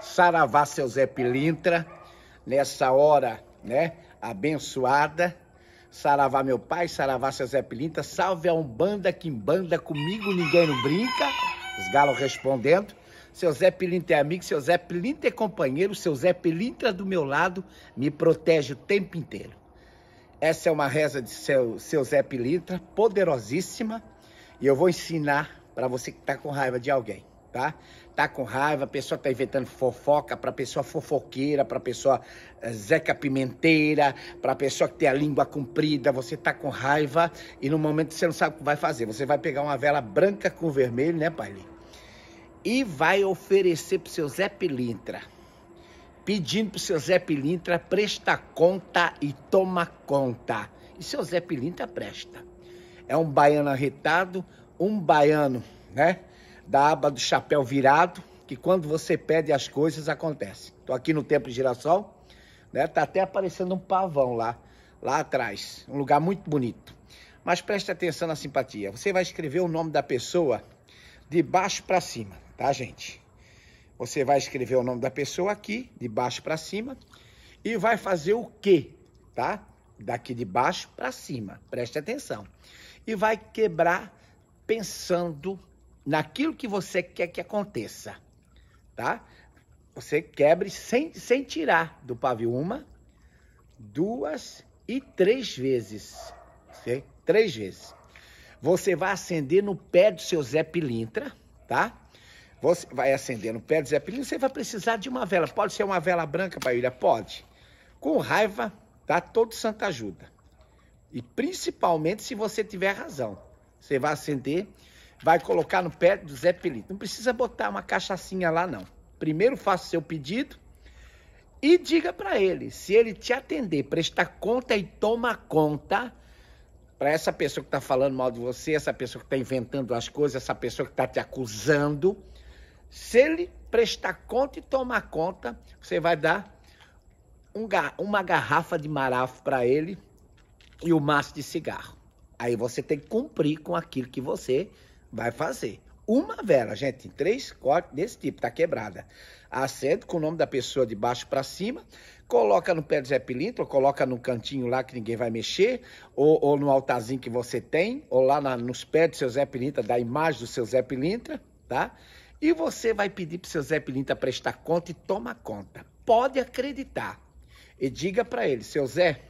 Saravá, seu Zé Pilintra, nessa hora, né? Abençoada. Saravá, meu pai, saravá, seu Zé Pilintra. Salve a Umbanda, Quimbanda, comigo ninguém não brinca. Os galos respondendo. Seu Zé Pilintra é amigo, seu Zé Pilintra é companheiro, seu Zé Pilintra do meu lado me protege o tempo inteiro. Essa é uma reza de seu, seu Zé Pilintra, poderosíssima, e eu vou ensinar para você que está com raiva de alguém tá? Tá com raiva, a pessoa tá inventando fofoca pra pessoa fofoqueira, pra pessoa eh, zeca pimenteira, pra pessoa que tem a língua comprida, você tá com raiva e no momento você não sabe o que vai fazer. Você vai pegar uma vela branca com vermelho, né, pai? E vai oferecer pro seu Zé Pilintra. Pedindo pro seu Zé Pilintra, presta conta e toma conta. E seu Zé Pilintra presta. É um baiano arretado, um baiano, né? da aba do chapéu virado, que quando você pede as coisas acontece. Estou aqui no Templo Girassol, né? Tá até aparecendo um pavão lá, lá atrás, um lugar muito bonito. Mas preste atenção na simpatia. Você vai escrever o nome da pessoa de baixo para cima, tá, gente? Você vai escrever o nome da pessoa aqui, de baixo para cima, e vai fazer o quê, tá? Daqui de baixo para cima. Preste atenção. E vai quebrar pensando naquilo que você quer que aconteça, tá? Você quebre sem, sem tirar do pavio uma, duas e três vezes. três vezes. Você vai acender no pé do seu Zé Pilintra, tá? Você vai acender no pé do Zé Pilintra, você vai precisar de uma vela. Pode ser uma vela branca, Paíra? Pode. Com raiva, tá? Todo santo ajuda. E principalmente se você tiver razão. Você vai acender vai colocar no pé do Zé Pelito. Não precisa botar uma cachaçinha lá, não. Primeiro faça o seu pedido e diga para ele. Se ele te atender, presta conta e toma conta para essa pessoa que está falando mal de você, essa pessoa que está inventando as coisas, essa pessoa que está te acusando. Se ele prestar conta e tomar conta, você vai dar um, uma garrafa de marafo para ele e o um maço de cigarro. Aí você tem que cumprir com aquilo que você vai fazer. Uma vela, gente, três cortes desse tipo, tá quebrada. Acende com o nome da pessoa de baixo para cima, coloca no pé do Zé Pilintra, ou coloca no cantinho lá que ninguém vai mexer, ou, ou no altarzinho que você tem, ou lá na, nos pés do seu Zé Pilintra, da imagem do seu Zé Pilintra, tá? E você vai pedir pro seu Zé Pilintra prestar conta e toma conta. Pode acreditar. E diga para ele, seu Zé,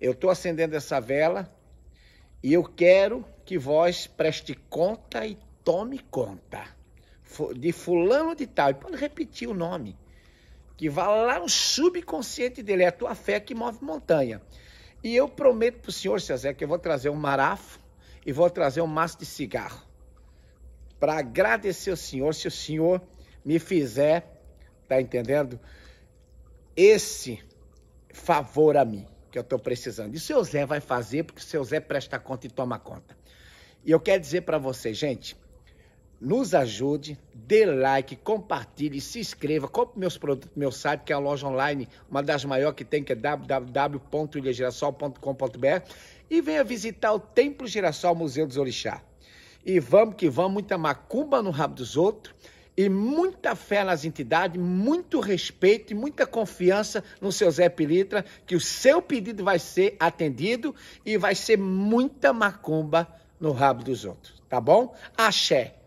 eu tô acendendo essa vela e eu quero que vós preste conta e tome conta de fulano de tal, e pode repetir o nome, que vá lá no subconsciente dele, é a tua fé que move montanha. E eu prometo para o senhor, seu Zé, que eu vou trazer um marafo e vou trazer um maço de cigarro para agradecer o senhor, se o senhor me fizer, tá entendendo? Esse favor a mim que eu estou precisando. E o seu Zé vai fazer, porque o seu Zé presta conta e toma conta. E eu quero dizer para você, gente, nos ajude, dê like, compartilhe, se inscreva, compre meus produtos meu site, que é a loja online, uma das maiores que tem, que é www.ilhagirassol.com.br e venha visitar o Templo Girassol Museu dos Orixá. E vamos que vamos, muita macumba no rabo dos outros e muita fé nas entidades, muito respeito e muita confiança no seu Zé Pilitra, que o seu pedido vai ser atendido e vai ser muita macumba no rabo dos outros, tá bom? Axé.